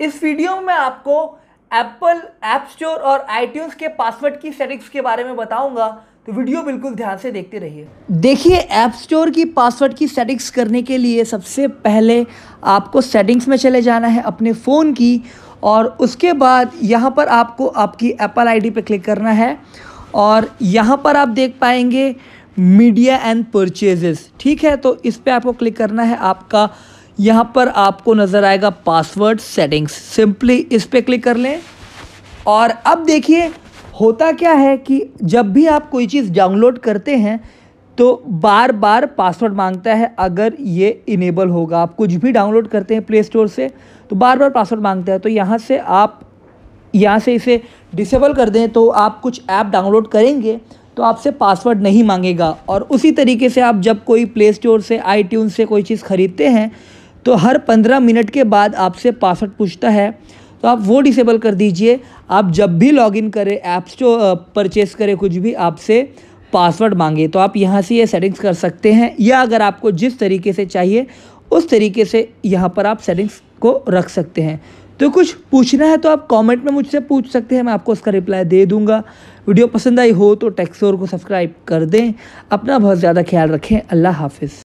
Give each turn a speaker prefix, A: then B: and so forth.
A: इस वीडियो में आपको एप्पल ऐप स्टोर और आईट्यून्स के पासवर्ड की सेटिंग्स के बारे में बताऊंगा तो वीडियो बिल्कुल ध्यान से देखते रहिए देखिए ऐप स्टोर की पासवर्ड की सेटिंग्स करने के लिए सबसे पहले आपको सेटिंग्स में चले जाना है अपने फ़ोन की और उसके बाद यहाँ पर आपको आपकी एप्पल आईडी पर क्लिक करना है और यहाँ पर आप देख पाएंगे मीडिया एंड परचेजेस ठीक है तो इस पर आपको क्लिक करना है आपका यहाँ पर आपको नज़र आएगा पासवर्ड सेटिंग्स सिंपली इस पर क्लिक कर लें और अब देखिए होता क्या है कि जब भी आप कोई चीज़ डाउनलोड करते हैं तो बार बार पासवर्ड मांगता है अगर ये इनेबल होगा आप कुछ भी डाउनलोड करते हैं प्ले स्टोर से तो बार बार पासवर्ड मांगता है तो यहाँ से आप यहाँ से इसे डिसेबल कर दें तो आप कुछ ऐप डाउनलोड करेंगे तो आपसे पासवर्ड नहीं मांगेगा और उसी तरीके से आप जब कोई प्ले स्टोर से आई से कोई चीज़ ख़रीदते हैं तो हर पंद्रह मिनट के बाद आपसे पासवर्ड पूछता है तो आप वो डिसेबल कर दीजिए आप जब भी लॉगिन करें ऐप जो परचेस करें कुछ भी आपसे पासवर्ड मांगे तो आप यहाँ से ये सेटिंग्स कर सकते हैं या अगर आपको जिस तरीके से चाहिए उस तरीके से यहाँ पर आप सेटिंग्स को रख सकते हैं तो कुछ पूछना है तो आप कमेंट में मुझसे पूछ सकते हैं मैं आपको उसका रिप्लाई दे दूंगा वीडियो पसंद आई हो तो टेक्सोर को सब्सक्राइब कर दें अपना बहुत ज़्यादा ख्याल रखें अल्लाह हाफिज़